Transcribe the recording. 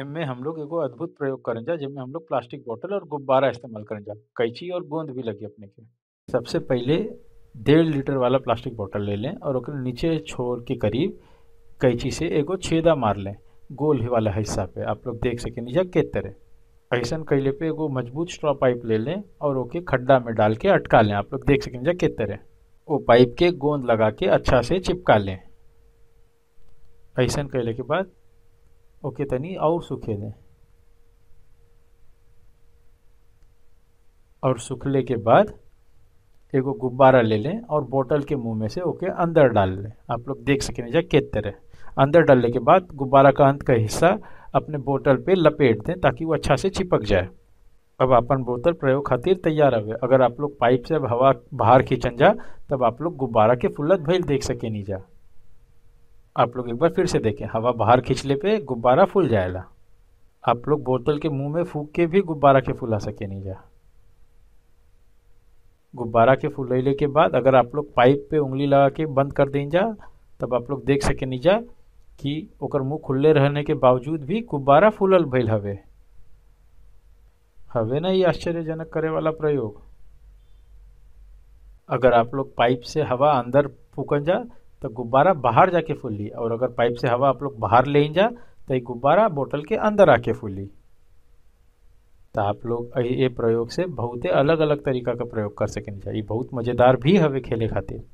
इनमें हम लोग एगो अद्भुत प्रयोग करें जा जिनमें हम लोग प्लास्टिक बोतल और गुब्बारा इस्तेमाल करें जा कैची और गोंद भी लगी अपने के सबसे पहले डेढ़ लीटर वाला प्लास्टिक बोतल ले लें और नीचे छोर के करीब कैची से एगो छेदा मार लें गोल वाला हिस्सा पे आप लोग देख सकें जा के तरह ऐसा कैले पे एगो मजबूत स्ट्रॉ पाइप ले लें और ओके खड्डा में डाल के अटका लें आप लोग देख सकें जा के तरह वो पाइप के गोंद लगा के अच्छा से चिपका लें ऐसा कैले के बाद ओके तनी और सूखे दें और ले के बाद एगो गुब्बारा ले लें और बोतल के मुंह में से ओके अंदर डाल लें आप लोग देख सकें जा जाए तरह अंदर डालने के बाद गुब्बारा का अंत का हिस्सा अपने बोतल पे लपेट दें ताकि वो अच्छा से चिपक जाए अब अपन बोतल प्रयोग खातिर तैयार हो गए अगर आप लोग पाइप से हवा बाहर खींचन जा तब आप लोग गुब्बारा के फुलत भैल देख सके नहीं जा आप लोग एक बार फिर से देखें हवा बाहर खींचने पे गुब्बारा फूल जाएगा आप लोग बोतल के मुंह में फूक के भी गुब्बारा के फूला सके नहीं जा गुब्बारा के फुलैले के बाद अगर आप लोग पाइप पे उंगली लगा के बंद कर दें जा तब आप लोग देख सके नहीं जा कि ओकर मुंह खुले रहने के बावजूद भी गुब्बारा फूलल भैल हवे हवे ना ये आश्चर्यजनक करे वाला प्रयोग अगर आप लोग पाइप से हवा अंदर फूकन जा तो गुब्बारा बाहर जाके फूली और अगर पाइप से हवा आप लोग बाहर ले जा तो ये गुब्बारा बोतल के अंदर आके फूली तो आप लोग ये प्रयोग से बहुत अलग अलग तरीका का प्रयोग कर सकें जा बहुत मज़ेदार भी हवे खेले खातिर